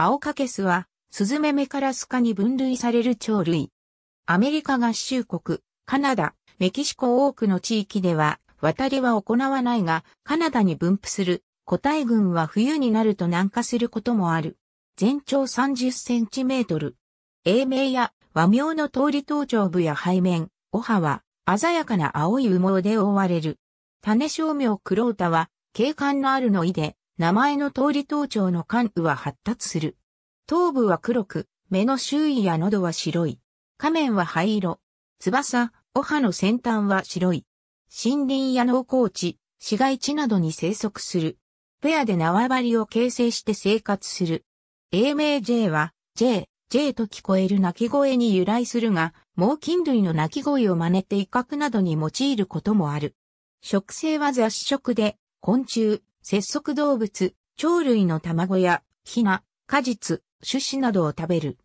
アオカケスは、スズメメカラス科に分類される鳥類。アメリカ合衆国、カナダ、メキシコ多くの地域では、渡りは行わないが、カナダに分布する個体群は冬になると南下することもある。全長30センチメートル。英名や和名の通り頭頂部や背面、お葉は鮮やかな青い羽毛で覆われる。種小名ータは、景観のあるのいで、名前の通り頭頂の関羽は発達する。頭部は黒く、目の周囲や喉は白い。仮面は灰色。翼、お歯の先端は白い。森林や農耕地、市街地などに生息する。ペアで縄張りを形成して生活する。英名 J は、J、J と聞こえる鳴き声に由来するが、猛禽類の鳴き声を真似て威嚇などに用いることもある。食性は雑食で、昆虫、節足動物、鳥類の卵や、ひな、果実、種子などを食べる。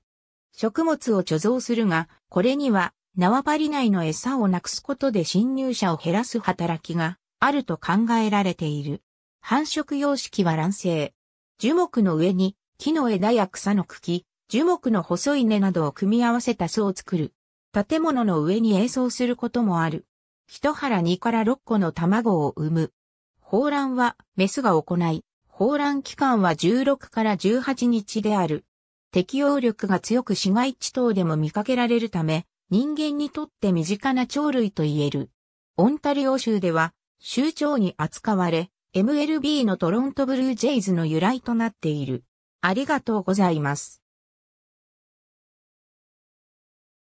食物を貯蔵するが、これには縄張り内の餌をなくすことで侵入者を減らす働きがあると考えられている。繁殖様式は卵生。樹木の上に木の枝や草の茎、樹木の細い根などを組み合わせた巣を作る。建物の上に栄巣することもある。一腹二から6個の卵を産む。抱卵はメスが行い、抱卵期間は16から18日である。適応力が強く市街地等でも見かけられるため、人間にとって身近な鳥類と言える。オンタリオ州では、州長に扱われ、MLB のトロントブルージェイズの由来となっている。ありがとうございます。